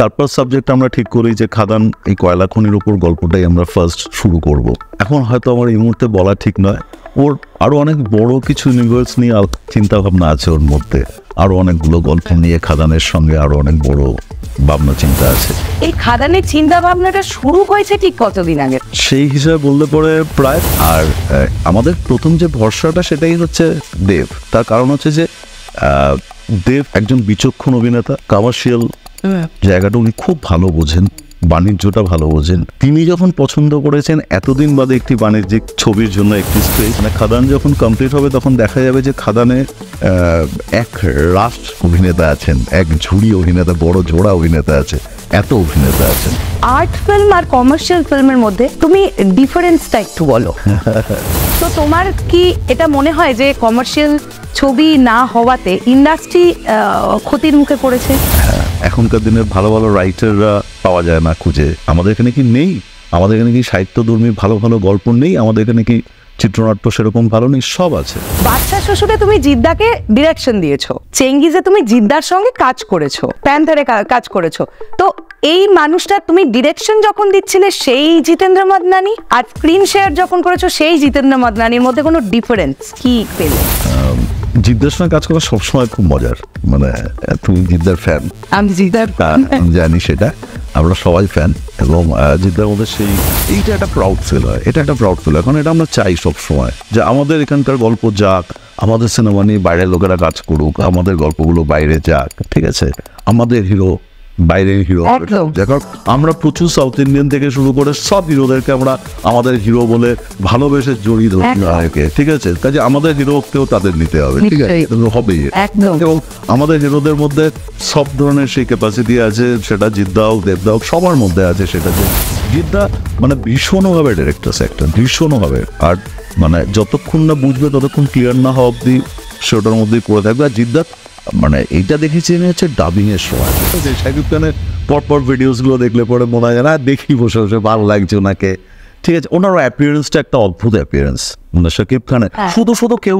তারপর সাবজেক্ট আমরা ঠিক করি যে খাদান এই কয়লা খনির উপর গল্পটাই আমরা ফার্স্ট শুরু করব। এখন হয়তো আমার এই মুহূর্তে বলা ঠিক নয় ওর আরও অনেক বড় কিছু ইউনিভার্স নিয়ে চিন্তাভাবনা আছে ওর মধ্যে আরও অনেকগুলো গল্প নিয়ে খাদানের সঙ্গে আরও অনেক বড় ভাবনা চিন্তা আছে এই খাদানের চিন্তা ভাবনাটা শুরু হয়েছে ঠিক কতদিন আগে সেই হিসাবে বললে পরে প্রায় আর আমাদের প্রথম যে ভরসাটা সেটাই হচ্ছে দেব তার কারণ হচ্ছে যে দেব একজন বিচক্ষণ অভিনেতা কমার্শিয়াল হ্যাঁ। জায়গাটা উনি খুব ভালো বোঝেন বাণিজ্যটা ভালো বোঝেন তিনি যখন পছন্দ করেছেন এতদিন বাদে একটি বাণিজ্যিক ছবির জন্য একটি স্পেস মানে খাদান যখন কমপ্লিট হবে তখন দেখা যাবে যে খাদানে এক রাফ অভিনেতা আছেন এক ঝুড়ি অভিনেতা বড় জোড়া অভিনেতা আছে এত অভিনেতা আছেন আর্ট ফিল্ম আর কমার্শিয়াল ফিল্মের মধ্যে তুমি ডিফারেন্সটা একটু বলো তো তোমার কি এটা মনে হয় যে কমার্শিয়াল ছবি না হওয়াতে ইন্ডাস্ট্রি ক্ষতির মুখে পড়েছে হ্যাঁ, এখনকার দিনের ভালো ভালো রাইটাররা পাওয়া যায় না খুঁজে আমাদের এখানে কি নেই আমাদের এখানে কি সাহিত্যধর্মী ভালো ভালো গল্প নেই আমাদের এখানে কি চিত্রনাট্য সেরকম ভালো নেই সব আছে বাচ্চা শ্বশুরে তুমি জিদ্দাকে ডিরেকশন দিয়েছো চেঙ্গিজে তুমি জিদ্দার সঙ্গে কাজ করেছো প্যান্থারে কাজ করেছো তো এই মানুষটা তুমি ডিরেকশন যখন দিচ্ছিলে সেই জিতেন্দ্র মদনানি আর স্ক্রিন শেয়ার যখন করেছো সেই জিতেন্দ্র মদনানির মধ্যে কোনো ডিফারেন্স কি পেলে জিদ্দার সঙ্গে কাজ করা সবসময় খুব মজার মানে তুমি জিদ্দার ফ্যান আমি জিদ্দার জানি সেটা আমরা সবাই ফ্যান এবং জিদ্দার মধ্যে সেই এইটা একটা প্রাউড ফিল হয় এটা একটা প্রাউড ফিল হয় কারণ এটা আমরা চাই সব সময় যে আমাদের এখানকার গল্প যাক আমাদের সিনেমা নিয়ে বাইরের লোকেরা কাজ করুক আমাদের গল্পগুলো বাইরে যাক ঠিক আছে আমাদের হিরো বাইরে হিরো দেখো আমরা প্রচুর সাউথ ইন্ডিয়ান থেকে শুরু করে সব হিরোদেরকে আমরা আমাদের হিরো বলে ভালোবেসে জড়িয়ে ধরছি নায়কে ঠিক আছে কাজে আমাদের হিরোকেও তাদের নিতে হবে ঠিক আছে হবেই এবং আমাদের হিরোদের মধ্যে সব ধরনের সেই ক্যাপাসিটি আছে সেটা জিদ্দা হোক দেবদা হোক সবার মধ্যে আছে সেটা যে জিদ্দা মানে ভীষণভাবে ডিরেক্টর একটা ভীষণভাবে আর মানে যতক্ষণ না বুঝবে ততক্ষণ ক্লিয়ার না হওয়া অব্দি সেটার মধ্যেই পড়ে থাকবে আর জিদ্দা মানে এইটা দেখেছি আমি হচ্ছে ডাবিংয়ের সময় যে শাকিব খানের পরপর গুলো দেখলে পরে মনে হয় না দেখি বসে বসে ভালো লাগছে ওনাকে ঠিক আছে ওনার অ্যাপিয়ারেন্সটা একটা অদ্ভুত অ্যাপিয়ারেন্স মানে শাকিব খানের হ্যাঁ। শুধু শুধু কেউ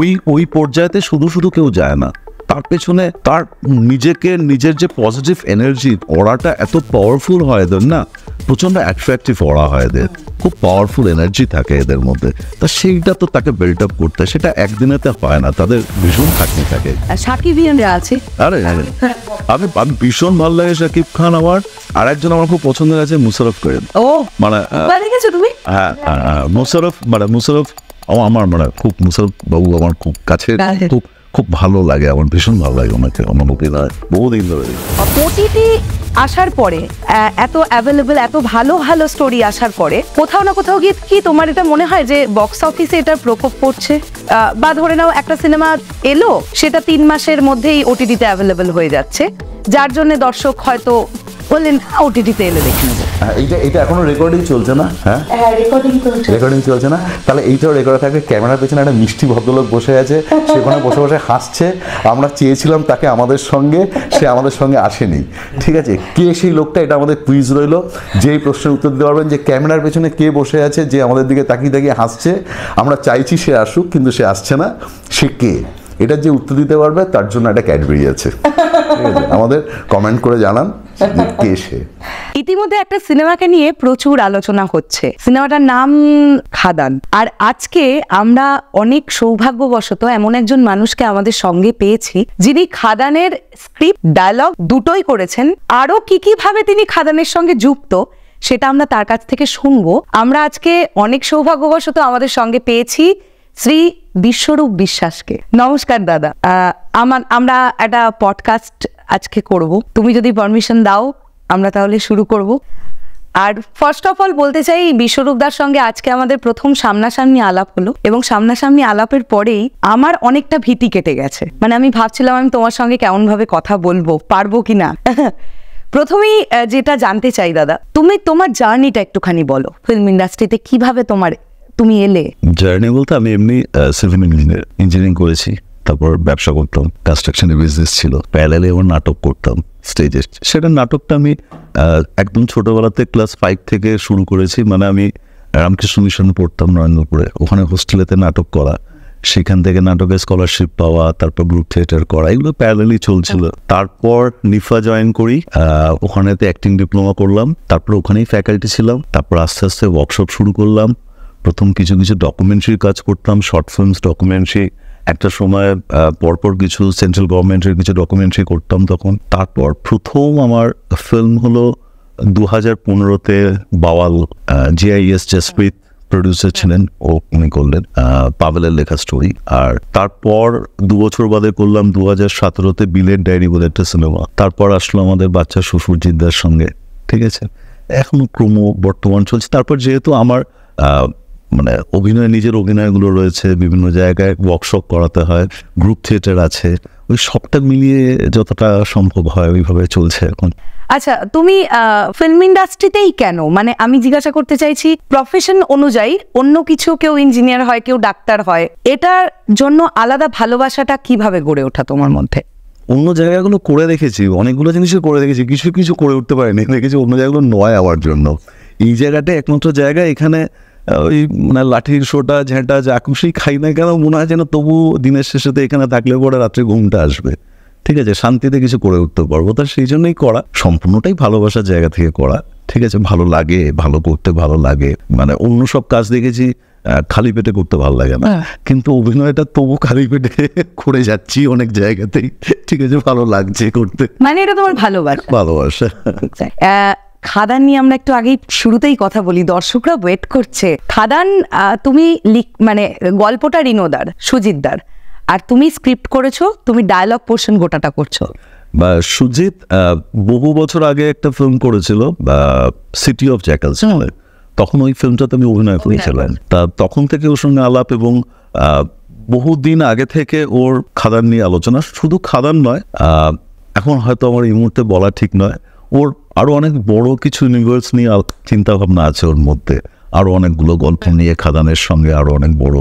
ওই ওই পর্যায়েতে শুধু শুধু কেউ যায় না তার পেছনে তার নিজেকে নিজের যে পজিটিভ এনার্জি ওড়াটা এত পাওয়ারফুল হয় এদের না প্রচন্ড অ্যাট্রাক্টিভ ওড়া হয় এদের খুব পাওয়ারফুল এনার্জি থাকে এদের মধ্যে তা সেইটা তো তাকে বিল্ড আপ করতে সেটা একদিনেতে হয় না তাদের ভীষণ খাটনি থাকে আমি আমি ভীষণ ভালো লাগে সাকিব খান আমার আর একজন আমার খুব পছন্দ আছে মুশারফ করিম মানে হ্যাঁ, হ্যাঁ, হ্যাঁ মুশারফ মানে মুশারফ আমার মানে খুব মুশারফ বাবু আমার খুব কাছে খুব খুব ভালো লাগে আমার ভীষণ ভালো লাগে ওনাকে অনুমতি অভিনয় বহুদিন ধরে ওটিটি আসার পরে এত অ্যাভেলেবেল এত ভালো ভালো স্টোরি আসার পরে কোথাও না কোথাও গিয়ে কি তোমার এটা মনে হয় যে বক্স অফিসে এটার প্রকোপ পড়ছে বা ধরে নাও একটা সিনেমা এলো সেটা তিন মাসের মধ্যেই ওটিটিতে অ্যাভেলেবেল হয়ে যাচ্ছে যার জন্য দর্শক হয়তো বললেন হ্যাঁ, ওটিটিতে এলে দেখে নেবো হ্যাঁ, এটা এটা এখনো রেকর্ডিং চলছে না হ্যাঁ রেকর্ডিং হ্যাঁ, চলছে না তাহলে এইটাও রেকর্ড থাকবে ক্যামেরার পেছনে একটা মিষ্টি ভদ্রলোক বসে আছে সেখানে বসে বসে হাসছে আমরা চেয়েছিলাম তাকে আমাদের সঙ্গে সে আমাদের সঙ্গে আসেনি ঠিক আছে কে সেই লোকটা এটা আমাদের কুইজ রইল যেই প্রশ্নের উত্তর দিতে পারবেন যে ক্যামেরার পেছনে কে বসে আছে যে আমাদের দিকে তাকিয়ে তাকিয়ে হাসছে আমরা চাইছি সে আসুক কিন্তু সে আসছে না সে কে এটার যে উত্তর দিতে পারবে তার জন্য একটা ক্যাডবেরি আছে আমাদের কমেন্ট করে জানান কে সে ইতিমধ্যে একটা সিনেমাকে নিয়ে প্রচুর আলোচনা হচ্ছে সিনেমাটার নাম খাদান আর আজকে আমরা অনেক সৌভাগ্যবশত এমন একজন মানুষকে আমাদের সঙ্গে পেয়েছি যিনি খাদানের স্ক্রিপ্ট ডায়লগ দুটোই করেছেন আরো কি কি ভাবে তিনি খাদানের সঙ্গে যুক্ত সেটা আমরা তার কাছ থেকে শুনবো আমরা আজকে অনেক সৌভাগ্যবশত আমাদের সঙ্গে পেয়েছি শ্রী বিশ্বরূপ বিশ্বাসকে নমস্কার দাদা আমার আমরা একটা পডকাস্ট আজকে করব তুমি যদি পারমিশন দাও আমরা তাহলে শুরু করব আর ফার্স্ট অফ অল বলতে চাই বিশ্বরূপদার সঙ্গে আজকে আমাদের প্রথম সামনাসামনি আলাপ হলো এবং সামনাসামনি আলাপের পরেই আমার অনেকটা ভীতি কেটে গেছে মানে আমি ভাবছিলাম আমি তোমার সঙ্গে কেমনভাবে কথা বলবো পারবো কি না প্রথমেই যেটা জানতে চাই দাদা তুমি তোমার জার্নিটা একটুখানি বলো ফিল্ম ইন্ডাস্ট্রিতে কিভাবে তোমার তুমি এলে জার্নি বলতে আমি এমনি সিভিল ইঞ্জিনিয়ার ইঞ্জিনিয়ারিং করেছি তারপর ব্যবসা করতাম কনস্ট্রাকশনের বিজনেস ছিল প্যালেলে আমার নাটক করতাম স্টেজে সেটা নাটকটা আমি একদম ছোটোবেলাতে ক্লাস ফাইভ থেকে শুরু করেছি মানে আমি রামকৃষ্ণ মিশন পড়তাম নরেন্দ্রপুরে ওখানে হোস্টেলেতে নাটক করা সেখান থেকে নাটকে স্কলারশিপ পাওয়া তারপর গ্রুপ থিয়েটার করা এগুলো প্যারালি চলছিল আচ্ছা। তারপর নিফা জয়েন করি ওখানেতে অ্যাক্টিং ডিপ্লোমা করলাম তারপর ওখানেই ফ্যাকাল্টি ছিলাম তারপর আস্তে আস্তে ওয়ার্কশপ শুরু করলাম প্রথম কিছু কিছু ডকুমেন্টারি কাজ করতাম শর্ট ফিল্মস ডকুমেন্টারি একটা সময় পরপর কিছু সেন্ট্রাল গভর্নমেন্টের কিছু ডকুমেন্টারি করতাম তখন তারপর প্রথম আমার ফিল্ম হলো দু হাজার পনেরোতে বাওয়াল জিআইএস জসপ্রীত প্রডিউসার ছিলেন ও উনি করলেন পাভেলের লেখা স্টোরি আর তারপর দু বছর বাদে করলাম দু হাজার সতেরোতে বিলের ডায়েরি বলে একটা সিনেমা তারপর আসলো আমাদের বাচ্চা শ্বশুরজিদ্দার সঙ্গে ঠিক আছে এখনো ক্রম বর্তমান চলছে তারপর যেহেতু আমার মানে অভিনয় নিজের অভিনয়গুলো রয়েছে বিভিন্ন জায়গায় ওয়ার্কশপ করাতে হয় গ্রুপ থিয়েটার আছে ওই সবটা মিলিয়ে যতটা সম্ভব হয় ওইভাবে চলছে এখন আচ্ছা তুমি ফিল্ম ইন্ডাস্ট্রিতেই কেন মানে আমি জিজ্ঞাসা করতে চাইছি প্রফেশন অনুযায়ী অন্য কিছু কেউ ইঞ্জিনিয়ার হয় কেউ ডাক্তার হয় এটার জন্য আলাদা ভালোবাসাটা কিভাবে গড়ে ওঠা তোমার মধ্যে অন্য জায়গাগুলো করে দেখেছি অনেকগুলো জিনিসই করে দেখেছি কিছু কিছু করে উঠতে পারিনি দেখেছি অন্য জায়গাগুলো নয় আমার জন্য এই জায়গাটা একমাত্র জায়গা এখানে ওই মানে লাঠির শোটা ঝেঁটা যা খুশি খাই না কেন মনে হয় যেন তবু দিনের শেষে তো এখানে থাকলে পরে রাত্রে ঘুমটা আসবে ঠিক আছে শান্তিতে কিছু করে উঠতে পারবো তার সেই জন্যই করা সম্পূর্ণটাই ভালোবাসার জায়গা থেকে করা ঠিক আছে ভালো লাগে ভালো করতে ভালো লাগে মানে অন্য সব কাজ দেখেছি খালি পেটে করতে ভালো লাগে না হ্যাঁ। কিন্তু অভিনয়টা তবু খালি পেটে করে যাচ্ছি অনেক জায়গাতেই ঠিক আছে ভালো লাগছে করতে মানে এটা তোমার ভালোবাসা ভালোবাসা আচ্ছা, খাদান নিয়ে আমরা একটু আগেই শুরুতেই কথা বলি দর্শকরা ওয়েট করছে খাদান তুমি মানে গল্পটা রিনোদার সুজিতদার আর তুমি স্ক্রিপ্ট করেছো তুমি ডায়লগ পোর্শন গোটাটা করছো বা সুজিত বহু বছর আগে একটা ফিল্ম করেছিল সিটি অফ জ্যাকালস তখন ওই ফিল্মটাতে আমি অভিনয় করেছিলাম তা তখন থেকে ওর সঙ্গে আলাপ এবং বহুদিন আগে থেকে ওর খাদান নিয়ে আলোচনা শুধু খাদান নয় এখন হয়তো আমার এই মুহূর্তে বলা ঠিক নয় ওর আরও অনেক বড় কিছু ইউনিভার্স নিয়ে চিন্তাভাবনা আছে ওর মধ্যে আরও অনেকগুলো গল্প হ্যাঁ। নিয়ে খাদানের সঙ্গে আরও অনেক বড়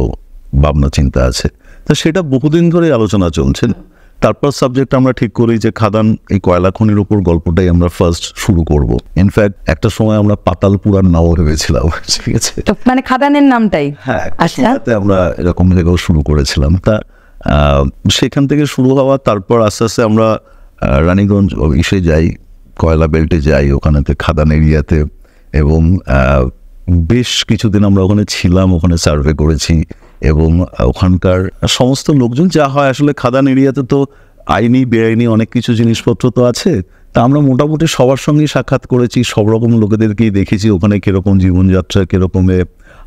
ভাবনা চিন্তা আছে তো সেটা বহুদিন ধরে আলোচনা চলছে তারপর সাবজেক্ট আমরা ঠিক করি যে খাদান এই কয়লা খনির উপর গল্পটাই আমরা ফার্স্ট শুরু করব ইনফ্যাক্ট একটা সময় আমরা পাতাল পুরার নামও ভেবেছিলাম ঠিক আছে মানে খাদানের নামটাই হ্যাঁ আচ্ছা। আমরা এরকম জায়গাও শুরু করেছিলাম তা সেখান থেকে শুরু হওয়া তারপর আস্তে আস্তে আমরা রানীগঞ্জ ইসে যাই কয়লা বেল্টে যাই ওখানেতে খাদান এরিয়াতে এবং বেশ কিছুদিন আমরা ওখানে ছিলাম ওখানে সার্ভে করেছি এবং ওখানকার সমস্ত লোকজন যা হয় আসলে খাদান এরিয়াতে তো আইনি বেআইনি অনেক কিছু জিনিসপত্র তো আছে তা আমরা মোটামুটি সবার সঙ্গেই সাক্ষাৎ করেছি সব রকম লোকেদেরকেই দেখেছি ওখানে কীরকম জীবনযাত্রা কীরকমে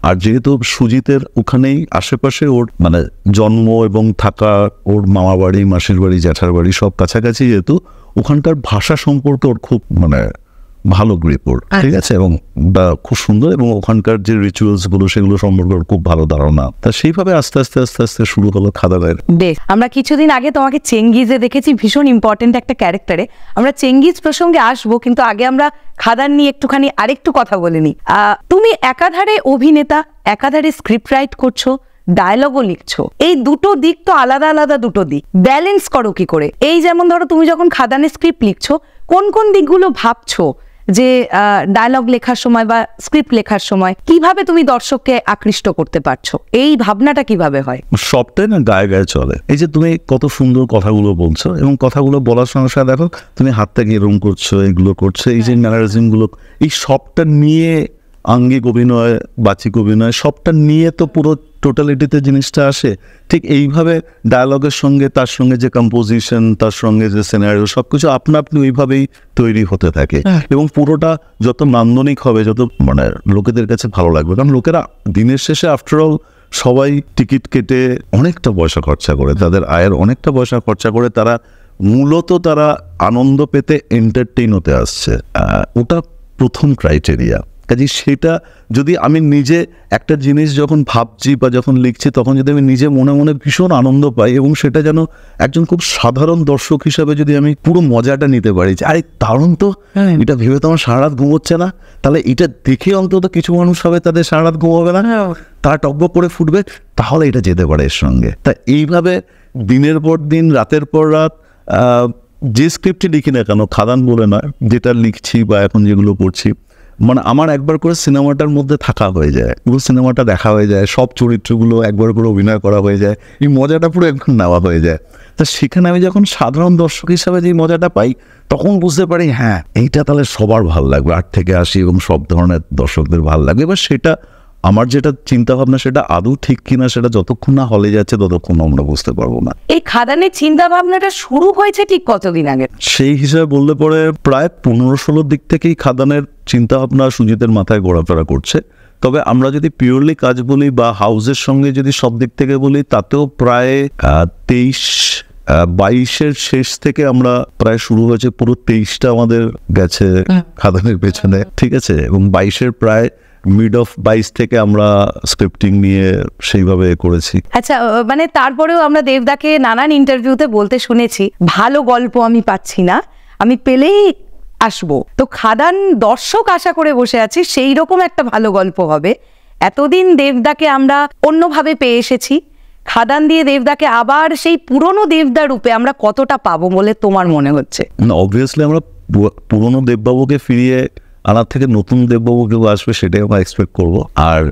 আর যেহেতু সুজিতের ওখানেই আশেপাশে ওর মানে জন্ম এবং থাকা ওর মামা বাড়ি মাসির বাড়ি জ্যাঠার বাড়ি সব কাছাকাছি যেহেতু ওখানকার ভাষা সম্পর্কে ওর খুব মানে ভালো গ্রিপ ওর আচ্ছা। ঠিক আছে এবং খুব সুন্দর এবং ওখানকার যে রিচুয়ালস গুলো সেগুলো সম্পর্কে ওর খুব ভালো ধারণা তা সেইভাবে আস্তে আস্তে আস্তে আস্তে শুরু হলো খাদা গায়ের বেশ আমরা কিছুদিন আগে তোমাকে চেঙ্গিজে দেখেছি ভীষণ ইম্পর্টেন্ট একটা ক্যারেক্টারে আমরা চেঙ্গিজ প্রসঙ্গে আসবো কিন্তু আগে আমরা খাদার নিয়ে একটুখানি আরেকটু কথা বলে নি তুমি একাধারে অভিনেতা একাধারে স্ক্রিপ্ট রাইট করছো ডায়লগও লিখছো এই দুটো দিক তো আলাদা আলাদা দুটো দিক ব্যালেন্স করো কি করে এই যেমন ধরো তুমি যখন খাদানে স্ক্রিপ্ট লিখছো কোন কোন দিকগুলো ভাবছো যে ডায়লগ লেখার সময় বা স্ক্রিপ্ট লেখার সময় কিভাবে তুমি দর্শককে আকৃষ্ট করতে পারছো এই ভাবনাটা কিভাবে হয় সবটাই না গায়ে গায়ে চলে এই যে তুমি কত সুন্দর কথাগুলো বলছো এবং কথাগুলো বলার সঙ্গে সঙ্গে দেখো তুমি হাতটাকে এরম করছো এগুলো করছো এই যে ম্যানারিজম গুলো এই সবটা নিয়ে আঙ্গিক অভিনয় বাচিক অভিনয় সবটা নিয়ে তো পুরো টোটালিটিতে জিনিসটা আসে ঠিক এইভাবে ডায়ালগের সঙ্গে তার সঙ্গে যে কম্পোজিশন তার সঙ্গে যে সিনারিও সব কিছু আপনা আপনি ওইভাবেই তৈরি হতে থাকে হ্যাঁ। এবং পুরোটা যত নান্দনিক হবে যত মানে লোকেদের কাছে ভালো লাগবে কারণ লোকেরা দিনের শেষে আফটারঅল সবাই টিকিট কেটে অনেকটা পয়সা খরচা করে তাদের আয়ের অনেকটা পয়সা খরচা করে তারা মূলত তারা আনন্দ পেতে এন্টারটেইন হতে আসছে ওটা প্রথম ক্রাইটেরিয়া কাজে সেটা যদি আমি নিজে একটা জিনিস যখন ভাবছি বা যখন লিখছি তখন যদি আমি নিজে মনে মনে ভীষণ আনন্দ পাই এবং সেটা যেন একজন খুব সাধারণ দর্শক হিসাবে যদি আমি পুরো মজাটা নিতে পারি যে আরে দারুণ তো হ্যাঁ। এটা ভেবে তো আমার সারা রাত ঘুমোচ্ছে না তাহলে এটা দেখে অন্তত কিছু মানুষ হবে তাদের সারা রাত ঘুমাবে না হ্যাঁ। তারা টব্য করে ফুটবে তাহলে এটা যেতে পারে এর সঙ্গে তা এইভাবে দিনের পর দিন রাতের পর রাত যে স্ক্রিপ্টটি লিখি না কেন খাদান বলে না যেটা লিখছি বা এখন যেগুলো পড়ছি মানে আমার একবার করে সিনেমাটার মধ্যে থাকা হয়ে যায় পুরো সিনেমাটা দেখা হয়ে যায় সব চরিত্রগুলো একবার করে অভিনয় করা হয়ে যায় এই মজাটা পুরো একবার নেওয়া হয়ে যায় তা সেখানে আমি যখন সাধারণ দর্শক হিসাবে যে মজাটা পাই তখন বুঝতে পারি হ্যাঁ এইটা তাহলে সবার ভাল লাগবে আট থেকে আশি এবং সব ধরনের দর্শকদের ভাল লাগবে এবার সেটা আমার যেটা চিন্তা ভাবনা সেটা আদৌ ঠিক কিনা সেটা যতক্ষণ না হলে যাচ্ছে ততক্ষণ আমরা বুঝতে পারবো না এই খাদানের চিন্তা ভাবনাটা শুরু হয়েছে ঠিক কতদিন আগে সেই হিসাবে বললে পরে প্রায় পনেরো ষোলোর দিক থেকেই খাদানের চিন্তা ভাবনা সুজিতের মাথায় ঘোরাফেরা করছে তবে আমরা যদি পিওরলি কাজ বলি বা হাউসের সঙ্গে যদি সব দিক থেকে বলি তাতেও প্রায় তেইশ বাইশের শেষ থেকে আমরা প্রায় শুরু হয়েছে পুরো তেইশটা আমাদের গেছে খাদানের পেছনে ঠিক আছে এবং বাইশের প্রায় মিড অফ বাইশ থেকে আমরা স্ক্রিপ্টিং নিয়ে সেইভাবে করেছি আচ্ছা মানে তারপরেও আমরা দেবদাকে নানান ইন্টারভিউতে বলতে শুনেছি ভালো গল্প আমি পাচ্ছি না আমি পেলেই আসবো তো খাদান দর্শক আশা করে বসে আছে সেই রকম একটা ভালো গল্প হবে এতদিন দেবদাকে আমরা অন্যভাবে পেয়ে এসেছি খাদান দিয়ে দেবদাকে আবার সেই পুরনো দেবদা রূপে আমরা কতটা পাবো বলে তোমার মনে হচ্ছে অবভিয়াসলি আমরা পুরনো দেববাবুকে ফিরিয়ে আনার থেকে নতুন দেববাবু কেউ আসবে সেটাই আমরা এক্সপেক্ট করব আর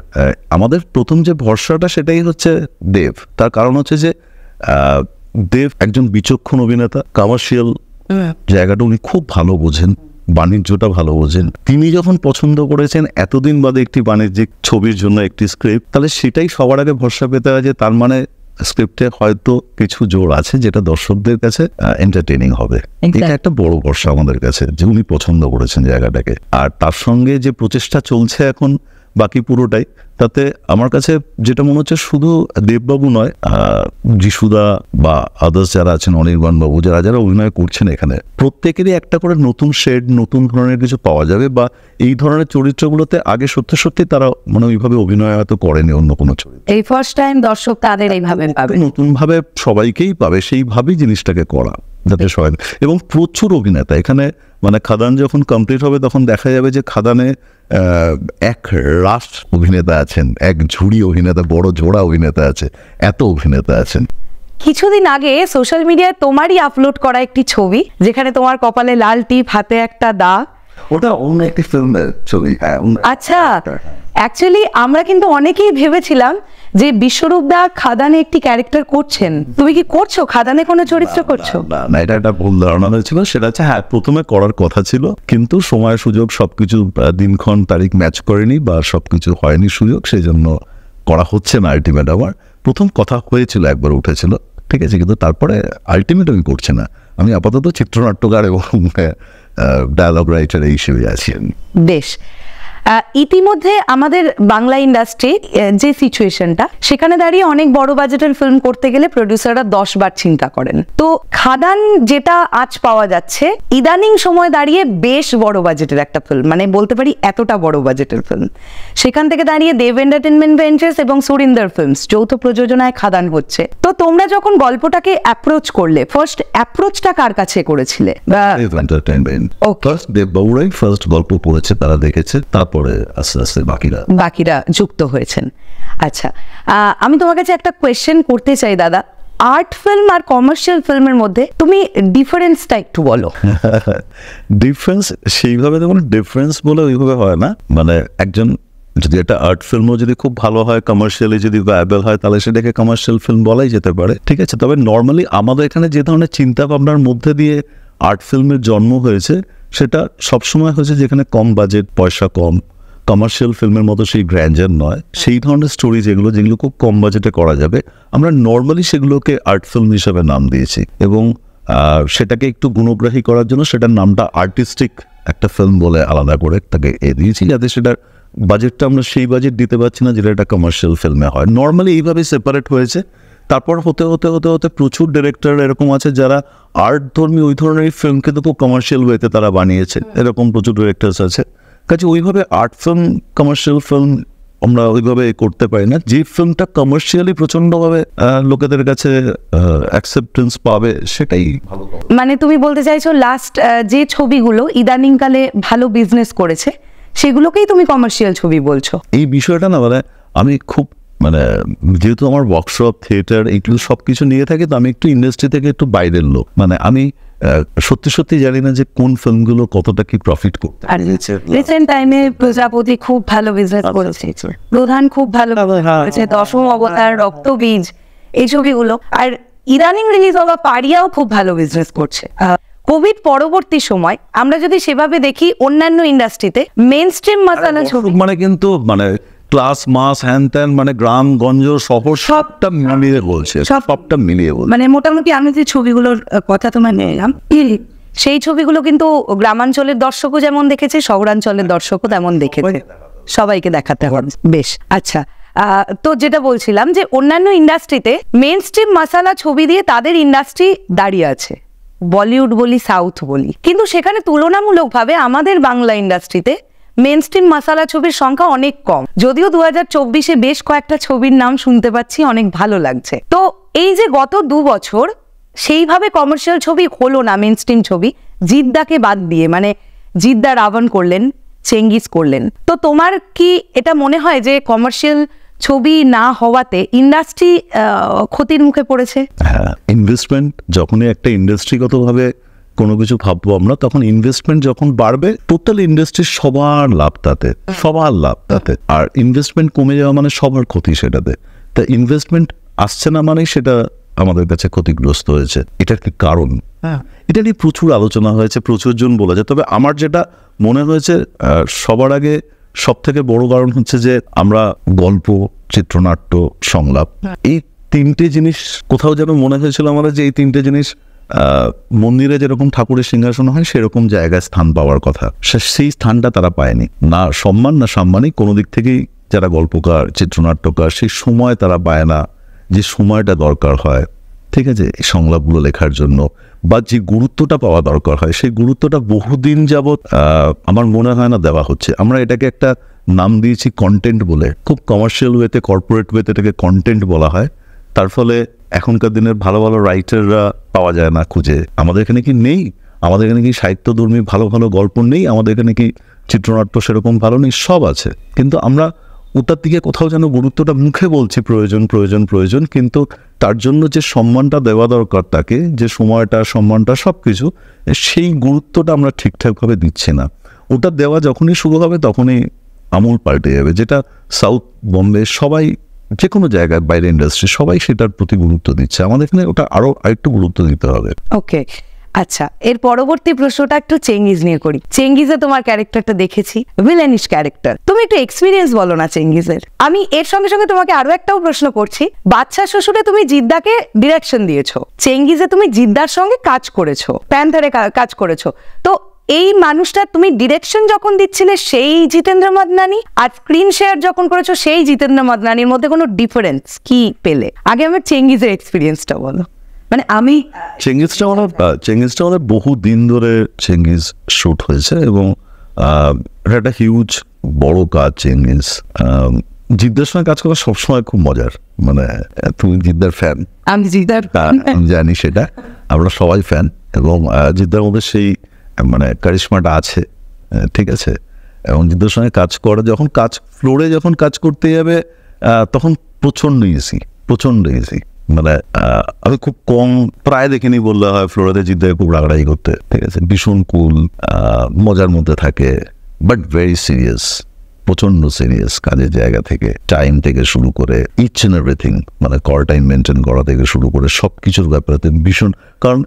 আমাদের প্রথম যে ভরসাটা সেটাই হচ্ছে দেব তার কারণ হচ্ছে যে দেব একজন বিচক্ষণ অভিনেতা কমার্শিয়াল হ্যাঁ। জায়গাটা উনি খুব ভালো বোঝেন বাণিজ্যটা ভালো বোঝেন তিনি যখন পছন্দ করেছেন এতদিন বাদে একটি বাণিজ্যিক ছবির জন্য একটি স্ক্রিপ্ট তাহলে সেটাই সবার আগে ভরসা পেতে হয় যে তার মানে স্ক্রিপ্টে হয়তো কিছু জোর আছে যেটা দর্শকদের কাছে এন্টারটেনিং হবে এটা একটা বড় বর্ষা আমাদের কাছে যে উনি পছন্দ করেছেন জায়গাটাকে আর তার সঙ্গে যে প্রচেষ্টা চলছে এখন বাকি পুরোটাই তাতে আমার কাছে যেটা মনে হচ্ছে শুধু দেববাবু নয় যিশুদা বা আদার্স যারা আছেন অনির্বাণবাবু যারা যারা অভিনয় করছেন এখানে প্রত্যেকেরই একটা করে নতুন শেড নতুন ধরনের কিছু পাওয়া যাবে বা এই ধরনের চরিত্রগুলোতে আগে সত্যি সত্যি তারা মানে ওইভাবে অভিনয় হয়তো করেনি অন্য কোনো চরিত্র এই ফার্স্ট টাইম দর্শক তাদের এইভাবে পাবে নতুনভাবে সবাইকেই পাবে সেইভাবেই জিনিসটাকে করা যাতে সহায় এবং প্রচুর অভিনেতা এখানে মানে খাদান যখন কমপ্লিট হবে তখন দেখা যাবে যে খাদানে এক রাস্ট অভিনেতা আছেন এক ঝুড়ি অভিনেতা বড় জোড়া অভিনেতা আছে এত অভিনেতা আছেন কিছুদিন আগে সোশ্যাল মিডিয়ায় তোমারই আপলোড করা একটি ছবি যেখানে তোমার কপালে লাল টিপ হাতে একটা দা ওটা অন্য একটি ফিল্মের ছবি হ্যাঁ, আচ্ছা অ্যাকচুয়ালি আমরা কিন্তু অনেকেই ভেবেছিলাম যে বিশ্বরূপ দা খাদানে একটি ক্যারেক্টার করছেন তুমি কি করছো খাদানে কোনো চরিত্র করছো না এটা একটা ভুল ধারণা হয়েছিল সেটা হচ্ছে হ্যাঁ প্রথমে করার কথা ছিল কিন্তু সময় সুযোগ সবকিছু দিনক্ষণ তারিখ ম্যাচ করেনি বা সবকিছু হয়নি সুযোগ সেই জন্য করা হচ্ছে না আলটিমেট আমার প্রথম কথা হয়েছিল একবার উঠেছিল ঠিক আছে কিন্তু তারপরে আলটিমেট আমি করছে না আমি আপাতত চিত্রনাট্যকার এবং ডায়ালগ রাইটার এই হিসেবে আছি আমি বেশ ইতিমধ্যে আমাদের বাংলা ইন্ডাস্ট্রি যে সিচুয়েশনটা সেখানে দাঁড়িয়ে অনেক বড় বাজেটের ফিল্ম করতে গেলে প্রডিউসাররা দশ বার চিন্তা করেন তো খাদান যেটা আজ পাওয়া যাচ্ছে ইদানিং সময় দাঁড়িয়ে বেশ বড় বাজেটের একটা ফিল্ম মানে বলতে পারি এতটা বড় বাজেটের ফিল্ম সেখান থেকে দাঁড়িয়ে দেব এন্টারটেনমেন্ট ভেঞ্চার্স এবং সুরিন্দর ফিল্মস যৌথ প্রযোজনায় খাদান হচ্ছে তো তোমরা যখন গল্পটাকে অ্যাপ্রোচ করলে ফার্স্ট অ্যাপ্রোচটা কার কাছে করেছিলে ফার্স্ট দেব ফার্স্ট গল্প পড়েছে তারা দেখেছে তার তারপরে আস্তে আস্তে বাকিরা বাকিরা যুক্ত হয়েছেন আচ্ছা আমি তোমার কাছে একটা কোয়েশ্চেন করতে চাই দাদা আর্ট ফিল্ম আর কমার্শিয়াল ফিল্মের মধ্যে তুমি ডিফারেন্সটা একটু বলো ডিফারেন্স সেইভাবে দেখুন ডিফারেন্স বলে ওইভাবে হয় না মানে একজন যদি একটা আর্ট ফিল্মও যদি খুব ভালো হয় কমার্শিয়ালি যদি ভায়াবল হয় তাহলে সেটাকে কমার্শিয়াল ফিল্ম বলাই যেতে পারে ঠিক আছে তবে নর্মালি আমাদের এখানে যে ধরনের চিন্তা ভাবনার মধ্যে দিয়ে আর্ট ফিল্মের জন্ম হয়েছে সেটা সবসময় হয়েছে যেখানে কম বাজেট পয়সা কম কমার্শিয়াল ফিল্মের মতো সেই গ্র্যান্ডার নয় হ্যাঁ। সেই ধরনের স্টোরি যেগুলো যেগুলো খুব কম বাজেটে করা যাবে আমরা নর্মালি সেগুলোকে আর্ট ফিল্ম হিসাবে নাম দিয়েছি এবং সেটাকে একটু গুণগ্রাহী করার জন্য সেটার নামটা আর্টিস্টিক একটা ফিল্ম বলে আলাদা করে তাকে এ দিয়েছি যাতে সেটার বাজেটটা আমরা সেই বাজেট দিতে পারছি না যেটা একটা কমার্শিয়াল ফিল্মে হয় নর্মালি এইভাবে সেপারেট হয়েছে তারপর হতে হতে হতে হতে প্রচুর ডিরেক্টর এরকম আছে যারা আর্ট ধর্মী ওই ধরনের ফিল্মকে তো খুব কমার্শিয়াল ওয়েতে তারা বানিয়েছে এরকম প্রচুর ডিরেক্টার্স আছে কাজে ওইভাবে আর্ট ফিল্ম কমার্শিয়াল ফিল্ম আমরা ওইভাবে করতে পারি না যে ফিল্মটা কমার্শিয়ালি প্রচন্ডভাবে লোকেদের কাছে অ্যাকসেপ্টেন্স পাবে সেটাই ভালো মানে তুমি বলতে চাইছো লাস্ট যে ছবিগুলো ইদানিংকালে ভালো বিজনেস করেছে সেগুলোকেই তুমি কমার্শিয়াল ছবি বলছো এই বিষয়টা না মানে আমি খুব মানে যেহেতু আমার ওয়ার্কশপ থিয়েটার এগুলো সব কিছু নিয়ে থাকে তো আমি একটু ইন্ডাস্ট্রি থেকে একটু বাইরের লোক মানে আমি সত্যি সত্যি জানি না যে কোন ফিল্মগুলো কতটা কি প্রফিট করতে রিসেন্ট টাইমে আচ্ছা, আচ্ছা। প্রজাপতি খুব ভালো বিজনেস আচ্ছা, করেছে প্রধান খুব ভালো হ্যাঁ, করেছে হ্যাঁ, হ্যাঁ, দশম অবতার রক্তবীজ এই ছবিগুলো আর ইদানিং রিলিজ হওয়া পারিয়াও খুব ভালো বিজনেস করছে কোভিড পরবর্তী সময় আমরা যদি সেভাবে দেখি অন্যান্য ইন্ডাস্ট্রিতে মেন স্ট্রিম মাসালা ছবি মানে কিন্তু মানে ক্লাস মাস হ্যান ত্যান মানে গ্রাম গঞ্জ শহর সবটা মিলিয়ে বলছে সবটা মিলিয়ে বলছে মানে মোটামুটি আমি যে ছবিগুলোর কথা তোমায় নিয়ে এলাম সেই ছবিগুলো কিন্তু গ্রামাঞ্চলের দর্শকও যেমন দেখেছে শহরাঞ্চলের দর্শকও তেমন দেখেছে সবাইকে দেখাতে হবে বেশ আচ্ছা তো যেটা বলছিলাম যে অন্যান্য ইন্ডাস্ট্রিতে মেন স্ট্রিম মশালা ছবি দিয়ে তাদের ইন্ডাস্ট্রি দাঁড়িয়ে আছে বলিউড বলি সাউথ বলি কিন্তু সেখানে তুলনামূলকভাবে আমাদের বাংলা ইন্ডাস্ট্রিতে মেনস্ট্রিম মাসালা ছবির সংখ্যা অনেক কম যদিও দু হাজার বেশ কয়েকটা ছবির নাম শুনতে পাচ্ছি অনেক ভালো লাগছে তো এই যে গত দু বছর সেইভাবে কমার্শিয়াল ছবি হলো না মেনস্ট্রিম ছবি জিদ্দাকে বাদ দিয়ে মানে জিদ্দা রাবণ করলেন চেঙ্গিস করলেন তো তোমার কি এটা মনে হয় যে কমার্শিয়াল ছবি না হওয়াতে ইন্ডাস্ট্রি ক্ষতির মুখে পড়েছে হ্যাঁ ইনভেস্টমেন্ট যখনই একটা ইন্ডাস্ট্রিগতভাবে কোনো কিছু ভাববো আমরা তখন ইনভেস্টমেন্ট যখন বাড়বে টোটাল ইন্ডাস্ট্রির সবার লাভ তাতে সবার লাভ তাতে আর ইনভেস্টমেন্ট কমে যাওয়া মানে সবার ক্ষতি সেটাতে তা ইনভেস্টমেন্ট আসছে না মানেই সেটা আমাদের কাছে ক্ষতিগ্রস্ত হয়েছে এটার কি কারণ হ্যাঁ। এটা নিয়ে প্রচুর আলোচনা হয়েছে প্রচুর জন বলেছে তবে আমার যেটা মনে হয়েছে সবার আগে সব থেকে বড় কারণ হচ্ছে যে আমরা গল্প চিত্রনাট্য সংলাপ হ্যাঁ। এই তিনটে জিনিস কোথাও যেন মনে হয়েছিল আমাদের যে এই তিনটে জিনিস মন্দিরে যেরকম ঠাকুরের সিংহাসন হয় সেরকম জায়গায় স্থান পাওয়ার কথা সেই স্থানটা তারা পায়নি না সম্মান না সাম্মানিক কোনো দিক থেকেই যারা গল্পকার চিত্রনাট্যকার সেই সময় তারা পায় না যে সময়টা দরকার হয় ঠিক আছে এই সংলাপগুলো লেখার জন্য বা যে গুরুত্বটা পাওয়া দরকার হয় সেই গুরুত্বটা বহুদিন যাবৎ আমার মনে হয় না দেওয়া হচ্ছে আমরা এটাকে একটা নাম দিয়েছি কন্টেন্ট বলে খুব কমার্শিয়াল ওয়েতে কর্পোরেট ওয়েতে এটাকে কন্টেন্ট বলা হয় তার ফলে এখনকার দিনের ভালো ভালো রাইটাররা পাওয়া যায় না খুঁজে আমাদের এখানে কি নেই আমাদের এখানে কি সাহিত্যধর্মী ভালো ভালো গল্প নেই আমাদের এখানে কি চিত্রনাট্য সেরকম ভালো নেই সব আছে কিন্তু আমরা ওটার দিকে কোথাও যেন গুরুত্বটা মুখে বলছি প্রয়োজন প্রয়োজন প্রয়োজন কিন্তু তার জন্য যে সম্মানটা দেওয়া দরকার তাকে যে সময়টা সম্মানটা সব কিছু সেই গুরুত্বটা আমরা ঠিকঠাকভাবে দিচ্ছি না ওটা দেওয়া যখনই শুরু হবে তখনই আমূল পাল্টে যাবে যেটা সাউথ বম্বে সবাই যে কোনো জায়গায় বাইরে ইন্ডাস্ট্রি সবাই সেটার প্রতি গুরুত্ব দিচ্ছে আমাদের এখানে ওটা আরো আরেকটু গুরুত্ব দিতে হবে ওকে আচ্ছা এর পরবর্তী প্রশ্নটা একটু চেঙ্গিজ নিয়ে করি চেঙ্গিজে তোমার ক্যারেক্টারটা দেখেছি ভিলেনিশ ক্যারেক্টার তুমি একটু এক্সপিরিয়েন্স বলো না চেঙ্গিজের আমি এর সঙ্গে সঙ্গে তোমাকে আরো একটাও প্রশ্ন করছি বাচ্চা শ্বশুরে তুমি জিদ্দাকে ডিরেকশন দিয়েছো চেঙ্গিজে তুমি জিদ্দার সঙ্গে কাজ করেছো প্যান্থারে কাজ করেছো তো এই মানুষটা তুমি ডিরেকশন যখন দিচ্ছিলে সেই জিতেন্দ্র মদনানি আর স্ক্রিন শেয়ার যখন করেছো সেই জিতেন্দ্র মদনানির মধ্যে কোনো ডিফারেন্স কি পেলে আগে আমার চেঙ্গিজের এক্সপিরিয়েন্সটা বলো মানে আমি চেঙ্গিজটা আমার মানে, চেঙ্গিজটা আমার মানে বহু দিন ধরে চেঙ্গিজ শুট হয়েছে এবং একটা হিউজ বড় কাজ চেঙ্গিজ জিদ্দার সঙ্গে কাজ করা সবসময় খুব মজার মানে তুমি জিদ্দার ফ্যান আমি জিদ্দার হ্যাঁ, আমি জানি সেটা আমরা সবাই ফ্যান এবং জিদ্দার মধ্যে সেই মানে কারিশমাটা আছে ঠিক আছে এবং যুদ্ধের সঙ্গে কাজ করা যখন কাজ ফ্লোরে যখন কাজ করতে যাবে তখন প্রচণ্ড ইসি প্রচণ্ড ইসি মানে আমি খুব কম প্রায় দেখিনি বললে হয় ফ্লোরেতে জিতে খুব রাগড়াই করতে ঠিক আছে ভীষণ কুল মজার মধ্যে থাকে বাট ভেরি সিরিয়াস প্রচণ্ড সিরিয়াস কাজের জায়গা থেকে টাইম থেকে শুরু করে ইচ অ্যান্ড এভরিথিং মানে কল টাইম মেনটেন করা থেকে শুরু করে সব কিছুর ব্যাপারে ভীষণ কারণ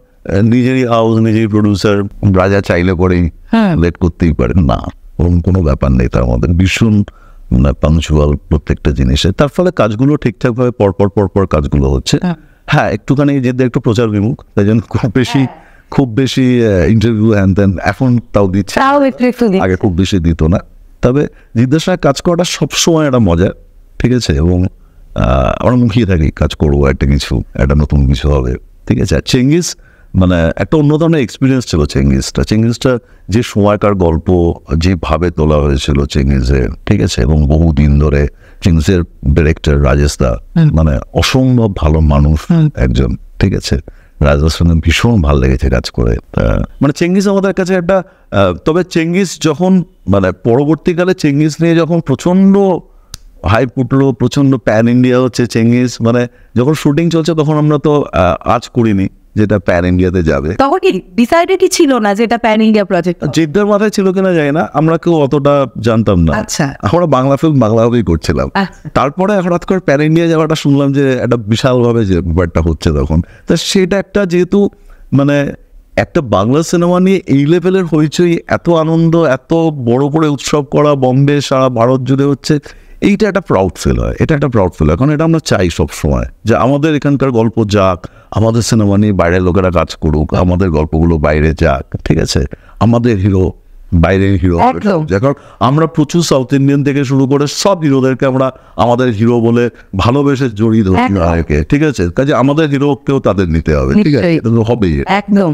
নিজেরই হাউস নিজেরই প্রডিউসার রাজা চাইলে পরেই হ্যাঁ লেট করতেই পারে না ওরকম কোনো ব্যাপার নেই তার মধ্যে ভীষণ পাংচুয়াল মানে, প্রত্যেকটা জিনিসে তার ফলে কাজগুলো ঠিকঠাকভাবে পরপর পরপর কাজগুলো হচ্ছে হ্যাঁ, হ্যাঁ একটুখানি যেদের একটু প্রচার বিমুখ তাই জন্য খুব বেশি হ্যাঁ। খুব বেশি ইন্টারভিউ হ্যান ত্যান এখন তাও দিচ্ছে আগে খুব বেশি দিত না তবে জিজ্ঞাসা কাজ করাটা সবসময় একটা মজা ঠিক আছে এবং আমরা মুখিয়ে থাকি কাজ করবো একটা কিছু একটা নতুন কিছু হবে ঠিক আছে আর চেঙ্গিস মানে একটা অন্য ধরনের এক্সপিরিয়েন্স ছিল চেঙ্গিজটা চেঙ্গিজটা যে সময়কার গল্প যেভাবে তোলা হয়েছিল চেঙ্গিসের ঠিক আছে এবং বহুদিন ধরে চেঙ্গিজের ডিরেক্টর রাজেশ দা মানে অসম্ভব ভালো মানুষ একজন ঠিক আছে রাজেশ সঙ্গে ভীষণ ভালো লেগেছে কাজ করে মানে চেঙ্গিজ আমাদের কাছে একটা তবে চেঙ্গিজ যখন মানে পরবর্তীকালে চেঙ্গিজ নিয়ে যখন প্রচণ্ড হাই উঠলো প্রচণ্ড প্যান ইন্ডিয়া হচ্ছে চেঙ্গিজ মানে যখন শুটিং চলছে তখন আমরা তো আজ করিনি যেটা প্যান ইন্ডিয়াতে যাবে তখন কি ছিল না যেটা প্যান ইন্ডিয়া প্রজেক্ট জিদ্দার মাথায় ছিল কিনা যায় না আমরা কেউ অতটা জানতাম না আচ্ছা আমরা বাংলা ফিল্ম বাংলাভাবেই করছিলাম আচ্ছা। তারপরে হঠাৎ করে প্যান ইন্ডিয়া যাওয়াটা শুনলাম যে একটা বিশালভাবে যে ব্যাপারটা হচ্ছে তখন তা সেটা একটা যেহেতু মানে একটা বাংলা সিনেমা নিয়ে এই লেভেলের হইচই এত আনন্দ এত বড় করে উৎসব করা বম্বে সারা ভারত জুড়ে হচ্ছে এইটা একটা প্রাউড ফিল হয় এটা একটা প্রাউড ফিল হয় কারণ এটা আমরা চাই সব সময় যে আমাদের এখানকার গল্প যাক আমাদের সিনেমা নিয়ে বাইরের লোকেরা কাজ করুক আমাদের গল্পগুলো বাইরে যাক ঠিক আছে আমাদের হিরো বাইরের হিরো দেখো আমরা প্রচুর সাউথ ইন্ডিয়ান থেকে শুরু করে সব হিরোদেরকে আমরা আমাদের হিরো বলে ভালোবেসে জড়িয়ে ধরছি নায়কে ঠিক আছে কাজে আমাদের হিরোকেও তাদের নিতে হবে ঠিক আছে হবেই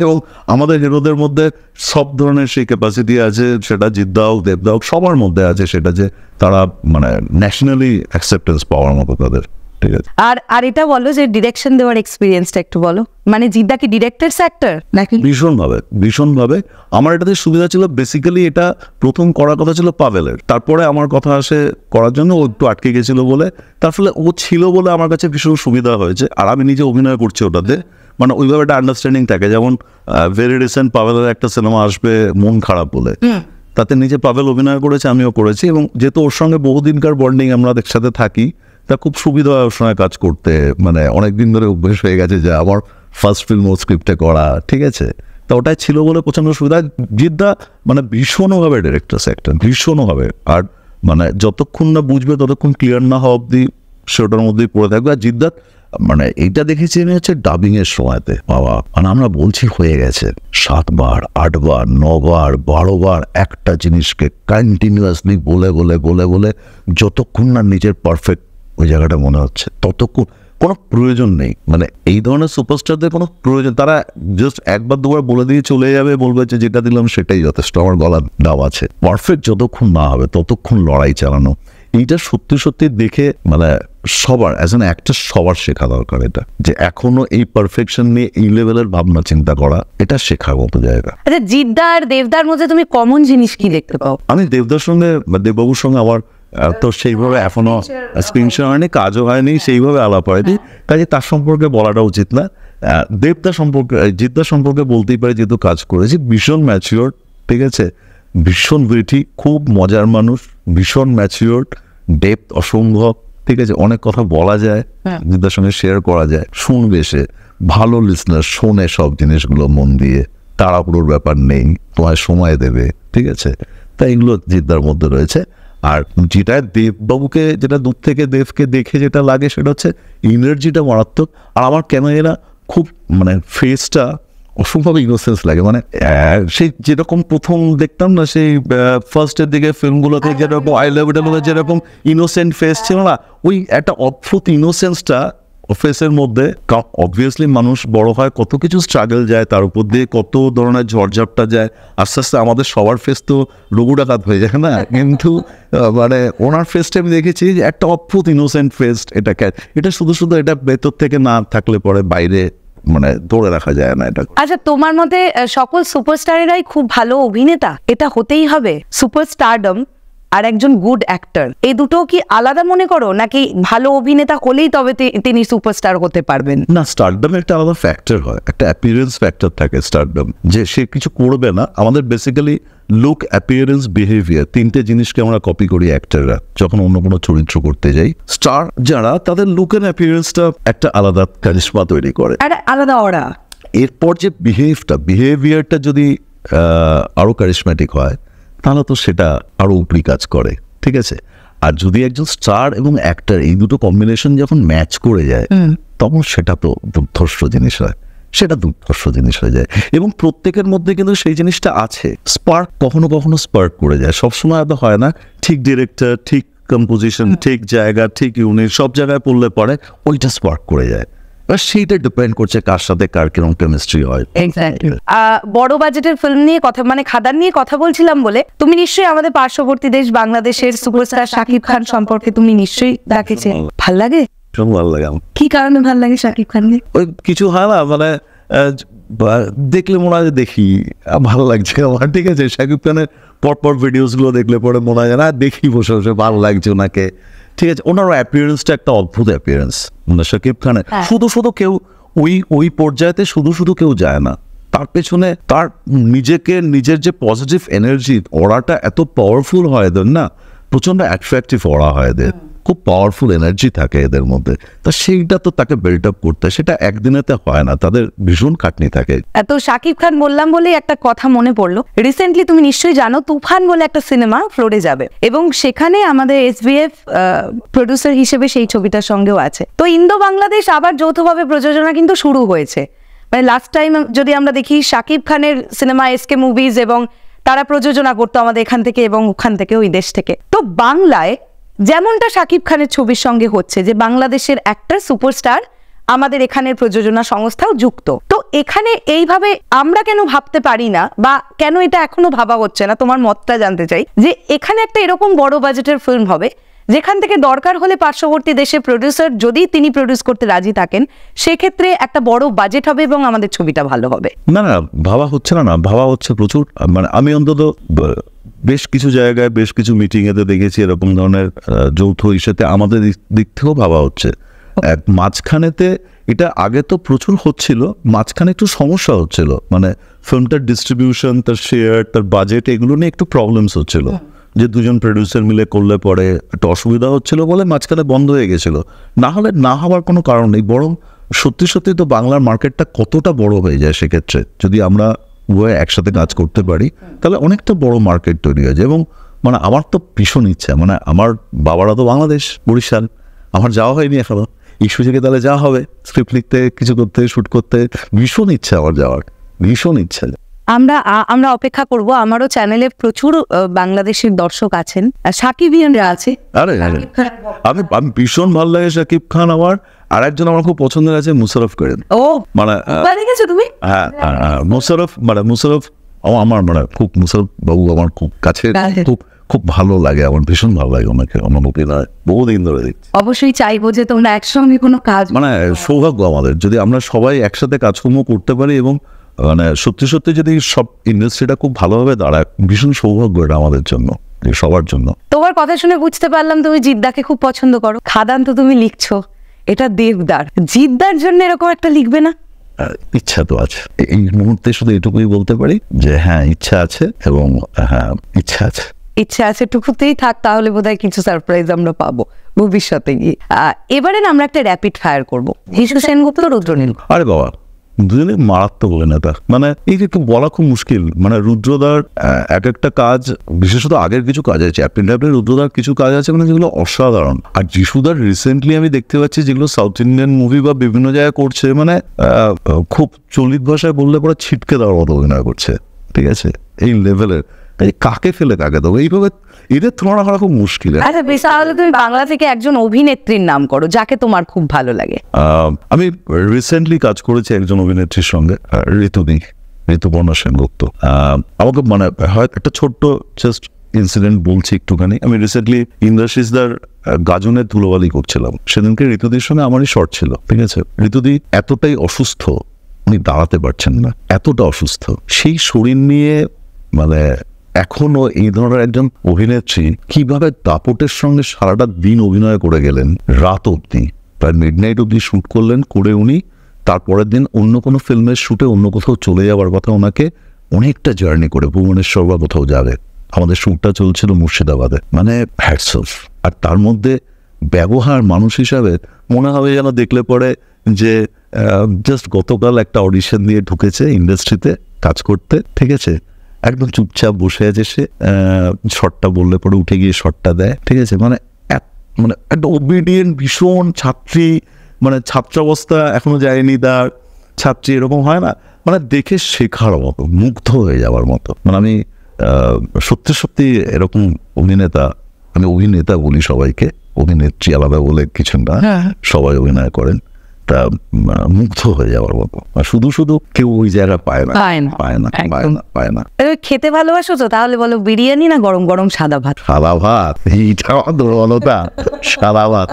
এবং আমাদের হিরোদের মধ্যে সব ধরনের সেই ক্যাপাসিটি আছে সেটা জিদ্দা জিদ্দাও দেবদাও সবার মধ্যে আছে সেটা যে তারা মানে ন্যাশনালি অ্যাকসেপ্টেন্স পাওয়ার মতো তাদের ঠিক আছে আর আর এটা বলো যে ডিরেকশন দেওয়ার এক্সপিরিয়েন্সটা একটু বলো মানে জিদ্দা কি ডিরেক্টর অ্যাক্টর নাকি ভীষণভাবে ভীষণভাবে আমার এটাতে সুবিধা ছিল বেসিক্যালি এটা প্রথম করার কথা ছিল পাভেলের তারপরে আমার কথা আসে করার জন্য ও একটু আটকে গেছিল বলে তার ফলে ও ছিল বলে আমার কাছে ভীষণ সুবিধা হয়েছে আর আমি নিজে অভিনয় করছি ওটাতে মানে ওইভাবে একটা আন্ডারস্ট্যান্ডিং থাকে যেমন ভেরি রিসেন্ট পাভেলের একটা সিনেমা আসবে মন খারাপ বলে তাতে নিজে পাভেল অভিনয় করেছে আমিও করেছি এবং যেহেতু ওর সঙ্গে বহুদিনকার বন্ডিং আমরা একসাথে থাকি তা খুব সুবিধা সময় কাজ করতে মানে অনেক দিন ধরে অভ্যেস হয়ে গেছে যে আমার ফার্স্ট ফিল্ম ও স্ক্রিপ্টে করা ঠিক আছে তা ওটাই ছিল বলে প্রচণ্ড সুবিধা জিদ্দা মানে ভীষণভাবে ডিরেক্টর একটা ভীষণভাবে আর মানে যতক্ষণ না বুঝবে ততক্ষণ ক্লিয়ার না হওয়া অব্দি সে ওটার মধ্যেই পড়ে থাকবে আর জিদ্দার মানে এটা দেখেছি আমি হচ্ছে ডাবিংয়ের সময়তে বাবা মানে আমরা বলছি হয়ে গেছে সাতবার আটবার নবার বারোবার একটা জিনিসকে কন্টিনিউয়াসলি বলে বলে বলে বলে যতক্ষণ না নিজের পারফেক্ট ওই জায়গাটা মনে হচ্ছে ততক্ষণ কোনো প্রয়োজন নেই মানে এই ধরনের সুপারস্টারদের কোনো প্রয়োজন তারা জাস্ট একবার দুবার বলে দিয়ে চলে যাবে বলবে যে যেটা দিলাম সেটাই যথেষ্ট আমার গলা দাও আছে পারফেক্ট যতক্ষণ না হবে ততক্ষণ লড়াই চালানো এইটা সত্যি সত্যি দেখে মানে সবার অ্যাজ অ্যান একটা সবার শেখা দরকার এটা যে এখনো এই পারফেকশন নিয়ে এই লেভেলের ভাবনা চিন্তা করা এটা শেখার মতো জায়গা আচ্ছা জিদ্দার দেবদার মধ্যে তুমি কমন জিনিস কি দেখতে পাও আমি দেবদার সঙ্গে দেববাবুর সঙ্গে আমার তো সেইভাবে এখনো স্ক্রিনশট হয়নি কাজও হয়নি হ্যাঁ। সেইভাবে আলাপ হয়নি হ্যাঁ। কাজে তার সম্পর্কে বলাটা উচিত না দেবদা সম্পর্কে জিদ্দা সম্পর্কে বলতেই পারি যেহেতু কাজ করেছি ভীষণ ম্যাচিওর ঠিক আছে ভীষণ বিউটি খুব মজার মানুষ ভীষণ ম্যাচিওর ডেপ অসম্ভব ঠিক আছে অনেক কথা বলা যায় হ্যাঁ। জিদ্দার সঙ্গে শেয়ার করা যায় শুনবে সে ভালো লিসনার শোনে সব জিনিসগুলো মন দিয়ে তাড়াহুড়োর ব্যাপার নেই তোমায় সময় দেবে ঠিক আছে তাই এগুলো জিদ্দার মধ্যে রয়েছে আর যেটা দেববাবুকে যেটা দূর থেকে দেবকে দেখে যেটা লাগে সেটা হচ্ছে এনার্জিটা মারাত্মক আর আমার কেন এরা খুব মানে ফেসটা অসম্ভব ইনোসেন্স লাগে মানে সেই যেরকম প্রথম দেখতাম না সেই ফার্স্টের দিকে ফিল্মগুলোতে যেরকম আই লাভ যেরকম ইনোসেন্ট ফেস ছিল না ওই একটা অদ্ভুত ইনোসেন্সটা ফেসের মধ্যে অবভিয়াসলি মানুষ বড় হয় কত কিছু স্ট্রাগল যায় তার উপর দিয়ে কত ধরনের ঝড়ঝাপটা যায় আস্তে আস্তে আমাদের সবার ফেস তো রঘুডাকাত হয়ে যায় না কিন্তু মানে ওনার ফেসটা আমি দেখেছি যে একটা অদ্ভুত ইনোসেন্ট ফেস এটা এটা শুধু শুধু এটা ভেতর থেকে না থাকলে পরে বাইরে মানে ধরে রাখা যায় না এটা আচ্ছা তোমার মতে সকল সুপারস্টারেরাই খুব ভালো অভিনেতা এটা হতেই হবে সুপারস্টারডম আর একজন গুড অ্যাক্টর এই দুটো কি আলাদা মনে করো নাকি ভালো অভিনেতা হলেই তবে তিনি সুপারস্টার হতে পারবেন না স্টারডম একটা আলাদা ফ্যাক্টর হয় একটা অ্যাপিয়ারেন্স ফ্যাক্টর থাকে স্টারডম যে সে কিছু করবে না আমাদের বেসিক্যালি লুক অ্যাপিয়ারেন্স বিহেভিয়ার তিনটে জিনিসকে আমরা কপি করি অ্যাক্টাররা যখন অন্য কোনো চরিত্র করতে যাই স্টার যারা তাদের লুক অ্যান্ড অ্যাপিয়ারেন্সটা একটা আলাদা কারিশমা তৈরি করে আলাদা অরা এরপর যে বিহেভটা বিহেভিয়ারটা যদি আরও কারিশম্যাটিক হয় তাহলে তো সেটা আরও উপরি কাজ করে ঠিক আছে আর যদি একজন স্টার এবং অ্যাক্টার এই দুটো কম্বিনেশন যখন ম্যাচ করে যায় তখন সেটা তো দুর্ধর্ষ জিনিস হয় সেটা দুর্ধর্ষ জিনিস হয়ে যায় এবং প্রত্যেকের মধ্যে কিন্তু সেই জিনিসটা আছে স্পার্ক কখনো কখনো স্পার্ক করে যায় সবসময় এত হয় না ঠিক ডিরেক্টর ঠিক কম্পোজিশন ঠিক জায়গা ঠিক ইউনিট সব জায়গায় পড়লে পরে ওইটা স্পার্ক করে যায় সেইটা ডিপেন্ড করছে কার সাথে কার কেমিস্ট্রি হয় বড় বাজেটের ফিল্ম নিয়ে কথা মানে খাদান নিয়ে কথা বলছিলাম বলে তুমি নিশ্চয়ই আমাদের পার্শ্ববর্তী দেশ বাংলাদেশের সুপারস্টার শাকিব খান সম্পর্কে তুমি নিশ্চয়ই ভাল লাগে ভালো লাগে কি কারণে ভাল লাগে শাকিব ওই কিছু হয় না মানে দেখলে মনে হয় দেখি ভালো লাগছে আমার ঠিক আছে শাকিব খানের পরপর গুলো দেখলে পরে মনে হয় না দেখি বসে বসে ভালো লাগছে ওনাকে ঠিক আছে ওনার অ্যাপিয়ারেন্সটা একটা অদ্ভুত অ্যাপিয়ারেন্স মানে শাকিব খানের হ্যাঁ। শুধু শুধু কেউ ওই ওই পর্যায়েতে শুধু শুধু কেউ যায় না তার পেছনে তার নিজেকে নিজের যে পজিটিভ এনার্জি ওরাটা এত পাওয়ারফুল হয় এদের না প্রচণ্ড অ্যাট্রাক্টিভ ওরা হয় এদের খুব পাওয়ারফুল এনার্জি থাকে এদের মধ্যে তা সেইটা তো তাকে বিল্ড আপ করতে সেটা একদিনেতে হয় না তাদের ভীষণ খাটনি থাকে এত শাকিব খান বললাম বলেই একটা কথা মনে পড়লো রিসেন্টলি তুমি নিশ্চয়ই জানো তুফান বলে একটা সিনেমা ফ্লোরে যাবে এবং সেখানে আমাদের এসবিএফ প্রডিউসার হিসেবে সেই ছবিটার সঙ্গেও আছে তো ইন্দো বাংলাদেশ আবার যৌথভাবে প্রযোজনা কিন্তু শুরু হয়েছে মানে লাস্ট টাইম যদি আমরা দেখি শাকিব খানের সিনেমা এসকে মুভিজ এবং তারা প্রযোজনা করতো আমাদের এখান থেকে এবং ওখান থেকে ওই দেশ থেকে তো বাংলায় যেমনটা শাকিব খানের ছবির সঙ্গে হচ্ছে যে বাংলাদেশের একটা সুপারস্টার আমাদের এখানের প্রযোজনা সংস্থাও যুক্ত তো এখানে এইভাবে আমরা কেন ভাবতে পারি না বা কেন এটা এখনো ভাবা হচ্ছে না তোমার মতটা জানতে চাই যে এখানে একটা এরকম বড় বাজেটের ফিল্ম হবে যেখান থেকে দরকার হলে পার্শ্ববর্তী দেশে প্রডিউসার যদি তিনি প্রডিউস করতে রাজি থাকেন সেক্ষেত্রে একটা বড় বাজেট হবে এবং আমাদের ছবিটা ভালো হবে না না ভাবা হচ্ছে না না ভাবা হচ্ছে প্রচুর মানে আমি অন্তত বেশ কিছু জায়গায় বেশ কিছু মিটিংয়েতে দেখেছি এরকম ধরনের যৌথ হিসেবে আমাদের দিক থেকেও ভাবা হচ্ছে মাঝখানেতে এটা আগে তো প্রচুর হচ্ছিল মাঝখানে একটু সমস্যা হচ্ছিল মানে ফিল্মটার ডিস্ট্রিবিউশন তার শেয়ার তার বাজেট এগুলো নিয়ে একটু প্রবলেমস হচ্ছিল যে দুজন প্রডিউসার মিলে করলে পরে একটা অসুবিধা হচ্ছিল বলে মাঝখানে বন্ধ হয়ে গেছিল না হলে না হওয়ার কোনো কারণ নেই বরং সত্যি সত্যি তো বাংলার মার্কেটটা কতটা বড় হয়ে যায় সেক্ষেত্রে যদি আমরা উভয়ে একসাথে কাজ করতে পারি তাহলে অনেকটা বড় মার্কেট তৈরি হয়েছে এবং মানে আমার তো ভীষণ ইচ্ছা মানে আমার বাবারা তো বাংলাদেশ বরিশাল আমার যাওয়া হয়নি এখনো এই সুযোগে তাহলে যাওয়া হবে স্ক্রিপ্ট লিখতে কিছু করতে শ্যুট করতে ভীষণ ইচ্ছা আমার যাওয়ার ভীষণ ইচ্ছা আমরা আমরা অপেক্ষা করব আমারও চ্যানেলে প্রচুর বাংলাদেশের দর্শক আছেন সাকিবিয়ানরা আছে আরে আমি আমি ভীষণ ভালো লাগে সাকিব খান আমার আর একজন আমার খুব পছন্দের আছে মুশারফ করেন ও মানে দেখেছো তুমি হ্যাঁ মুশারফ মানে মুশারফ আমার মানে খুব মুশারফ বাবু আমার খুব কাছে খুব খুব ভালো লাগে আমার ভীষণ ভালো লাগে ওনাকে আমার অভিনয় বহুদিন ধরে দেখছি অবশ্যই চাইবো যে তোমরা একসঙ্গে কোনো কাজ মানে সৌভাগ্য আমাদের যদি আমরা সবাই একসাথে কাজকর্ম করতে পারি এবং মানে সত্যি সত্যি যদি সব ইন্ডাস্ট্রিটা খুব ভালোভাবে দাঁড়ায় ভীষণ সৌভাগ্য এটা আমাদের জন্য সবার জন্য তোমার কথা শুনে বুঝতে পারলাম তুমি জিদ্দাকে খুব পছন্দ করো খাদান তো তুমি লিখছো এটা দেবদার জিদ্দার জন্য এরকম একটা লিখবে না ইচ্ছা তো আছে এই মুহূর্তে শুধু এটুকুই বলতে পারি যে হ্যাঁ ইচ্ছা আছে এবং হ্যাঁ ইচ্ছা আছে ইচ্ছা আছে টুকুতেই থাক তাহলে বোধ হয় কিছু সারপ্রাইজ আমরা পাবো ভবিষ্যতে গিয়ে এবারে না আমরা একটা র্যাপিড ফায়ার করবো হিসু সেনগুপ্ত রুদ্রনীল আরে বাবা দুজনে মারাত্মক অভিনেতা মানে এই যে বলা খুব মুশকিল মানে রুদ্রদার এক একটা কাজ বিশেষত আগের কিছু কাজ আছে অ্যাপেন ড্যাপের রুদ্রদার কিছু কাজ আছে মানে যেগুলো অসাধারণ আর যিশুদার রিসেন্টলি আমি দেখতে পাচ্ছি যেগুলো সাউথ ইন্ডিয়ান মুভি বা বিভিন্ন জায়গায় করছে মানে খুব চলিত ভাষায় বললে পরে ছিটকে দেওয়ার মতো অভিনয় করছে ঠিক আছে এই লেভেলের কাকে ফেলে কাকে দেবো এইভাবে এদের তুলনা করা খুব মুশকিল আচ্ছা তাহলে তুমি বাংলা থেকে একজন অভিনেত্রীর নাম করো যাকে তোমার খুব ভালো লাগে আমি রিসেন্টলি কাজ করেছি একজন অভিনেত্রীর সঙ্গে ঋতুদি ঋতুপর্ণা সেনগুপ্ত আমাকে মানে হয় একটা ছোট্ট জাস্ট ইনসিডেন্ট বলছি একটুখানি আমি রিসেন্টলি ইন্দ্রাশিসদার গাজনের ধুলোবালি করছিলাম সেদিনকে ঋতুদির সঙ্গে আমারই শর্ট ছিল ঠিক আছে ঋতুদি এতটাই অসুস্থ উনি দাঁড়াতে পারছেন না এতটা অসুস্থ সেই শরীর নিয়ে মানে এখনও এই ধরনের একজন অভিনেত্রী কিভাবে দাপটের সঙ্গে সারাটা দিন অভিনয় করে গেলেন রাত অব্দি প্রায় মিড নাইট অবধি শ্যুট করলেন করে উনি তারপরের দিন অন্য কোনো ফিল্মের শ্যুটে অন্য কোথাও চলে যাওয়ার কথা ওনাকে অনেকটা জার্নি করে ভুবনেশ্বর বা কোথাও যাবে আমাদের শ্যুটটা চলছিল মুর্শিদাবাদে মানে হ্যাটস আর তার মধ্যে ব্যবহার মানুষ হিসাবে মনে হবে যেন দেখলে পরে যে জাস্ট গতকাল একটা অডিশন দিয়ে ঢুকেছে ইন্ডাস্ট্রিতে কাজ করতে ঠিক আছে একদম চুপচাপ বসে আছে সে শটটা বললে পরে উঠে গিয়ে শটটা দেয় ঠিক আছে মানে মানে একটা ওবিডিয়েন্ট ভীষণ ছাত্রী মানে ছাত্রাবস্থা এখনও যায়নি তার ছাত্রী এরকম হয় না মানে দেখে শেখার মতো মুগ্ধ হয়ে যাওয়ার মতো মানে আমি সত্যি সত্যি এরকম অভিনেতা আমি অভিনেতা বলি সবাইকে অভিনেত্রী আলাদা বলে কিছু না হ্যাঁ। সবাই অভিনয় করেন একটা মুগ্ধ হয়ে যাওয়ার মতো শুধু শুধু কেউ ওই জায়গা পায় না পায় না পায় না পায় না পায় না খেতে ভালোবাসো তো তাহলে বলো বিরিয়ানি না গরম গরম সাদা ভাত সাদা ভাত এইটা দুর্বলতা সাদা ভাত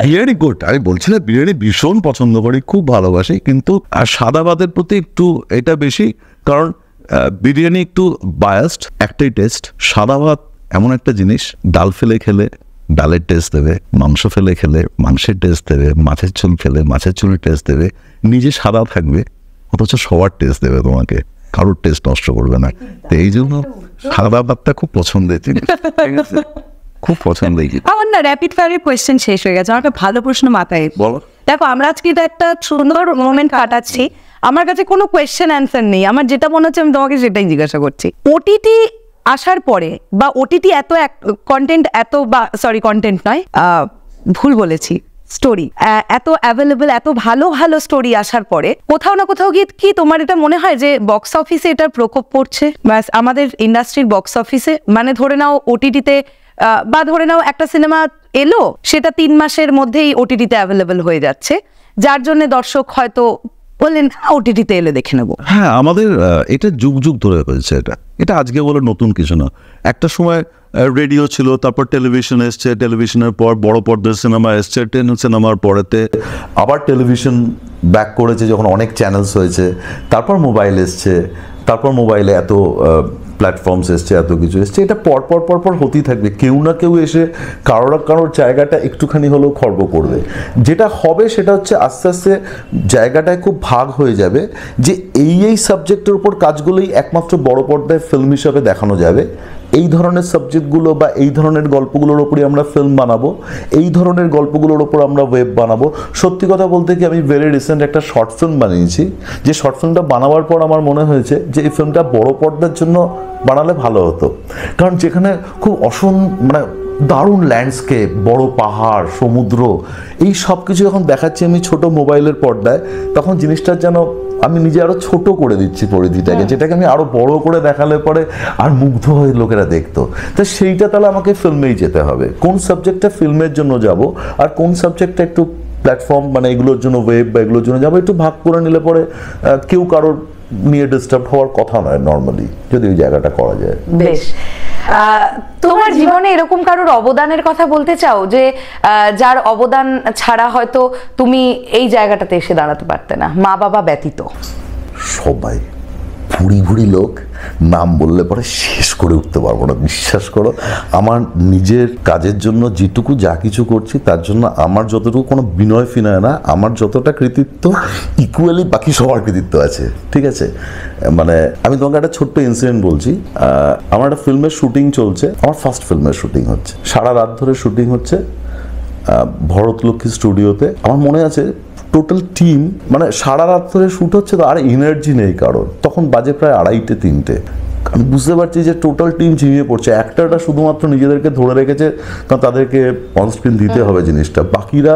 বিরিয়ানি গুড আমি বলছি না বিরিয়ানি ভীষণ পছন্দ করি খুব ভালোবাসি কিন্তু আর সাদা ভাতের প্রতি একটু এটা বেশি কারণ বিরিয়ানি একটু বায়াস্ট একটাই টেস্ট সাদা ভাত এমন একটা জিনিস ডাল ফেলে খেলে ডালের টেস্ট দেবে মাংস ফেলে খেলে মাংসের টেস্ট দেবে মাছের চুল খেলে মাছের চুলের টেস্ট দেবে নিজে সাদা থাকবে অথচ সবার টেস্ট দেবে তোমাকে কারোর টেস্ট নষ্ট করবে না তো এই জন্য সাদা ভাতটা খুব পছন্দের জিনিস খুব পছন্দ আমার না র্যাপিড ফায়ারের কোয়েশ্চেন শেষ হয়ে গেছে আমার ভালো প্রশ্ন মাথায় বলো দেখো আমরা আজকে একটা সুন্দর মোমেন্ট কাটাচ্ছি আমার কাছে কোনো কোয়েশ্চেন অ্যান্সার নেই আমার যেটা মনে হচ্ছে আমি তোমাকে সেটাই জিজ্ঞাসা করছি ওটিটি আসার পরে বা ওটিটি এত কন্টেন্ট এত বা সরি কন্টেন্ট নয় ভুল বলেছি স্টোরি এত অ্যাভেলেবেল এত ভালো ভালো স্টোরি আসার পরে কোথাও না কোথাও গিয়ে কি তোমার এটা মনে হয় যে বক্স অফিসে এটার প্রকোপ পড়ছে ব্যাস আমাদের ইন্ডাস্ট্রির বক্স অফিসে মানে ধরে নাও ওটিটিতে বা ধরে নাও একটা সিনেমা এলো সেটা তিন মাসের মধ্যেই ওটিটিতে অ্যাভেলেবেল হয়ে যাচ্ছে যার জন্য দর্শক হয়তো বললেন হ্যাঁ, ওটিটিতে এলে দেখে নেব হ্যাঁ আমাদের এটা যুগ যুগ ধরে হয়েছে এটা এটা আজকে বলে নতুন কিছু না একটা সময় রেডিও ছিল তারপর টেলিভিশন এসছে টেলিভিশনের পর বড় পর্দার সিনেমা এসছে টেন সিনেমার পরেতে আবার টেলিভিশন ব্যাক করেছে যখন অনেক চ্যানেলস হয়েছে তারপর মোবাইল এসছে তারপর মোবাইলে এত প্ল্যাটফর্মস এসছে এত কিছু এসছে এটা পরপর পরপর হতেই থাকবে কেউ না কেউ এসে কারোর কারোর জায়গাটা একটুখানি হলেও খর্ব করবে যেটা হবে সেটা হচ্ছে আস্তে আস্তে জায়গাটায় খুব ভাগ হয়ে যাবে যে এই এই সাবজেক্টের উপর কাজগুলোই একমাত্র বড় পর্দায় ফিল্ম হিসাবে দেখানো যাবে এই ধরনের সাবজেক্টগুলো বা এই ধরনের গল্পগুলোর ওপরই আমরা ফিল্ম বানাবো এই ধরনের গল্পগুলোর ওপর আমরা ওয়েব বানাবো সত্যি কথা বলতে কি আমি ভেরি রিসেন্ট একটা শর্ট ফিল্ম বানিয়েছি যে শর্ট ফিল্মটা বানাবার পর আমার মনে হয়েছে যে এই ফিল্মটা বড় পর্দার জন্য বানালে ভালো হতো কারণ যেখানে খুব অসম মানে দারুণ ল্যান্ডস্কেপ বড় পাহাড় সমুদ্র এই সব কিছু যখন দেখাচ্ছি আমি ছোট মোবাইলের পর্দায় তখন জিনিসটার যেন আমি নিজে আরো ছোট করে দিচ্ছি পরিধিটাকে হ্যাঁ। যেটাকে আমি আরো বড় করে দেখালে পরে আর মুগ্ধ হয়ে লোকেরা দেখতো তো সেইটা তাহলে আমাকে ফিল্মেই যেতে হবে কোন সাবজেক্টটা ফিল্মের জন্য যাব আর কোন সাবজেক্টটা একটু প্ল্যাটফর্ম মানে এগুলোর জন্য ওয়েব বা এগুলোর জন্য যাবো একটু ভাগ করে নিলে পরে কেউ কারোর নিয়ে ডিস্টার্ব হওয়ার কথা নয় নর্মালি যদি ওই জায়গাটা করা যায় বেশ তোমার জীবনে এরকম কারোর অবদানের কথা বলতে চাও যে যার অবদান ছাড়া হয়তো তুমি এই জায়গাটাতে এসে দাঁড়াতে পারতে না মা বাবা ব্যতীত সবাই ভুড়ি ভুড়ি লোক নাম বললে পরে শেষ করে উঠতে পারবো না বিশ্বাস করো আমার নিজের কাজের জন্য যেটুকু যা কিছু করছি তার জন্য আমার যতটুকু কোনো বিনয় ফিনয় না আমার যতটা কৃতিত্ব ইকুয়ালি বাকি সবার কৃতিত্ব আছে ঠিক আছে মানে আমি তোমাকে একটা ছোট্ট ইনসিডেন্ট বলছি আমার একটা ফিল্মের শুটিং চলছে আমার ফার্স্ট ফিল্মের শুটিং হচ্ছে সারা রাত ধরে শুটিং হচ্ছে ভরতলক্ষ্মী স্টুডিওতে আমার মনে আছে টোটাল টিম মানে সারা রাত ধরে শ্যুট হচ্ছে তো আর এনার্জি নেই কারোর তখন বাজে প্রায় আড়াইটে তিনটে আমি বুঝতে পারছি যে টোটাল টিম ঝিমিয়ে পড়ছে একটাটা শুধুমাত্র নিজেদেরকে ধরে রেখেছে কারণ তাদেরকে অনস্ক্রিন দিতে হবে জিনিসটা বাকিরা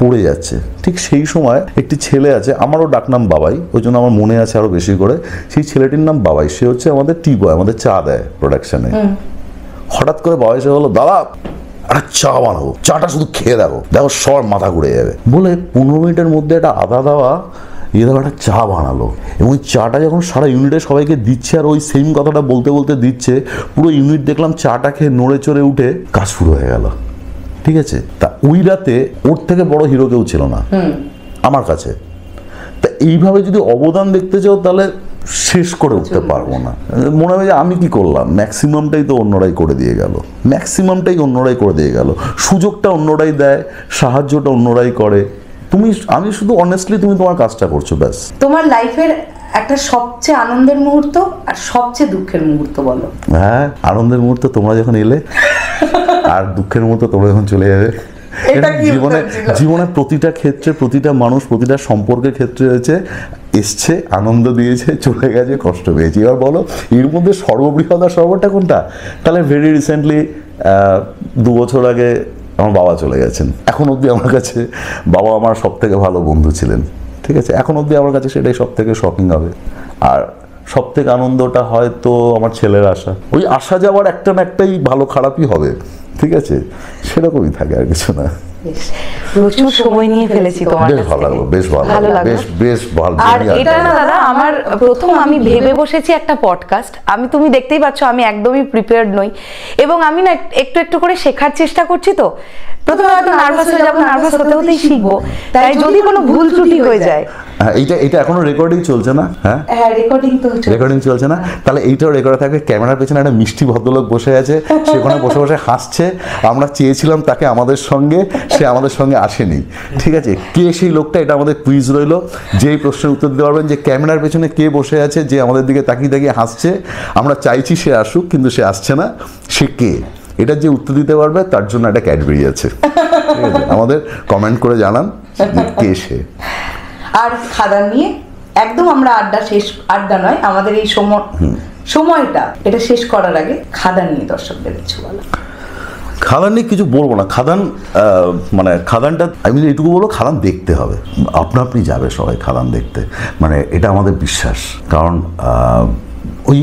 পড়ে যাচ্ছে ঠিক সেই সময় একটি ছেলে আছে আমারও ডাকনাম বাবাই ওই জন্য আমার মনে আছে আরও বেশি করে সেই ছেলেটির নাম বাবাই সে হচ্ছে আমাদের টি বয় আমাদের চা দেয় প্রোডাকশানে হঠাৎ করে বয়সে হলো দাদা একটা চা বানাবো চাটা শুধু খেয়ে দেখো দেখো সবার মাথা ঘুরে যাবে বলে পনেরো মিনিটের মধ্যে একটা আদা দেওয়া এ ইয়ে দেওয়া একটা চা বানালো এবং চাটা যখন সারা ইউনিটে সবাইকে দিচ্ছে আর ওই সেম কথাটা বলতে বলতে দিচ্ছে পুরো ইউনিট দেখলাম চাটা খেয়ে নড়ে চড়ে উঠে কাজ শুরু হয়ে গেল ঠিক আছে তা ওই রাতে ওর থেকে বড় হিরো কেউ ছিল না আমার কাছে তা এইভাবে যদি অবদান দেখতে চাও তাহলে শেষ করে উঠতে পারবো না মনে হয় যে আমি কি করলাম ম্যাক্সিমামটাই তো অন্যরাই করে দিয়ে গেল ম্যাক্সিমামটাই অন্যরাই করে দিয়ে গেল সুযোগটা অন্যরাই দেয় সাহায্যটা অন্যরাই করে তুমি আমি শুধু অনেস্টলি তুমি তোমার কাজটা করছো ব্যাস তোমার লাইফের একটা সবচেয়ে আনন্দের মুহূর্ত আর সবচেয়ে দুঃখের মুহূর্ত বলো হ্যাঁ আনন্দের মুহূর্ত তোমরা যখন এলে আর দুঃখের মুহূর্ত তোমরা যখন চলে যাবে জীবনে জীবনে প্রতিটা ক্ষেত্রে প্রতিটা মানুষ প্রতিটা সম্পর্কের ক্ষেত্রে রয়েছে এসছে আনন্দ দিয়েছে চলে গেছে কষ্ট পেয়েছে এবার বলো এর মধ্যে সর্ববৃহৎ আর সর্বটা কোনটা তাহলে ভেরি রিসেন্টলি দু বছর আগে আমার বাবা চলে গেছেন এখন অবধি আমার কাছে বাবা আমার সব থেকে ভালো বন্ধু ছিলেন ঠিক আছে এখন অবধি আমার কাছে সেটাই সব থেকে শপিং হবে আর সব থেকে আনন্দটা হয়তো আমার ছেলের আশা ওই আসা যাওয়ার একটা না একটাই ভালো খারাপই হবে ঠিক আছে সেরকমই থাকে আর কিছু না প্রচুর সময় নিয়ে ফেলেছি ভালো লাগলো বেশ বেশ বেশ আর এটা না দাদা আমার প্রথম আমি ভেবে বসেছি একটা পডকাস্ট আমি তুমি দেখতেই পাচ্ছ আমি একদমই প্রিপেয়ার্ড নই এবং আমি না একটু একটু করে শেখার চেষ্টা করছি তো প্রথমে নার্ভাস হয়ে যাবো নার্ভাস হতে হতেই শিখবো তাই যদি কোনো ভুল ত্রুটি হয়ে যায় হ্যাঁ, এইটা এটা এখনো রেকর্ডিং চলছে না হ্যাঁ রেকর্ডিং হ্যাঁ, তো রেকর্ডিং চলছে না তাহলে এইটাও রেকর্ড থাকবে ক্যামেরার পেছনে একটা মিষ্টি ভদ্রলোক বসে আছে সেখানে বসে বসে হাসছে আমরা চেয়েছিলাম তাকে আমাদের সঙ্গে সে আমাদের সঙ্গে আসেনি ঠিক আছে কে সেই লোকটা এটা আমাদের কুইজ রইল যেই প্রশ্নের উত্তর দিতে পারবেন যে ক্যামেরার পেছনে কে বসে আছে যে আমাদের দিকে তাকিয়ে তাকিয়ে হাসছে আমরা চাইছি সে আসুক কিন্তু সে আসছে না সে কে এটা যে উত্তর দিতে পারবে তার জন্য একটা ক্যাডবেরি আছে আমাদের কমেন্ট করে জানান কে সে আর খাদান নিয়ে একদম আমরা আড্ডা শেষ আড্ডা নয় আমাদের এই সময় সময়টা এটা শেষ করার আগে খাদান নিয়ে দর্শকদের কিছু বলা খাদান নিয়ে কিছু বলবো না খাদান মানে খাদানটা আমি এটুকু বলবো খাদান দেখতে হবে আপনা আপনি যাবে সবাই খাদান দেখতে মানে এটা আমাদের বিশ্বাস কারণ ওই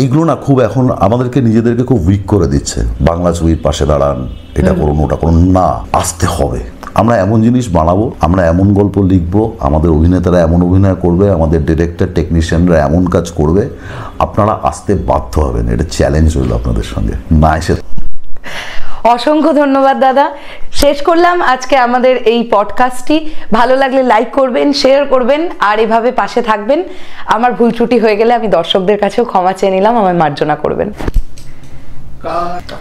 এইগুলো না খুব এখন আমাদেরকে নিজেদেরকে খুব উইক করে দিচ্ছে বাংলা ছবির পাশে দাঁড়ান এটা করুন ওটা করুন না আসতে হবে আমরা এমন জিনিস বানাবো আমরা এমন গল্প লিখবো আমাদের অভিনেতারা এমন অভিনয় করবে আমাদের ডিরেক্টর টেকনিশিয়ানরা এমন কাজ করবে আপনারা আসতে বাধ্য হবেন এটা চ্যালেঞ্জ হইল আপনাদের সঙ্গে না এসে অসংখ্য ধন্যবাদ দাদা শেষ করলাম আজকে আমাদের এই পডকাস্টটি ভালো লাগলে লাইক করবেন শেয়ার করবেন আর এভাবে পাশে থাকবেন আমার ভুল ত্রুটি হয়ে গেলে আমি দর্শকদের কাছেও ক্ষমা চেয়ে নিলাম আমায় মার্জনা করবেন